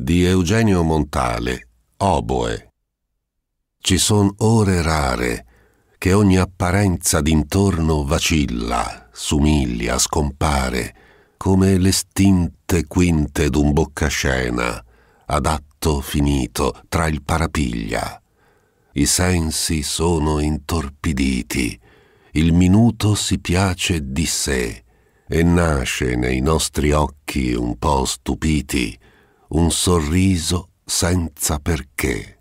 di Eugenio Montale, Oboe. Ci son ore rare che ogni apparenza d'intorno vacilla, sumiglia, scompare, come le stinte quinte d'un boccascena, ad atto finito tra il parapiglia. I sensi sono intorpiditi, il minuto si piace di sé e nasce nei nostri occhi un po' stupiti un sorriso senza perché.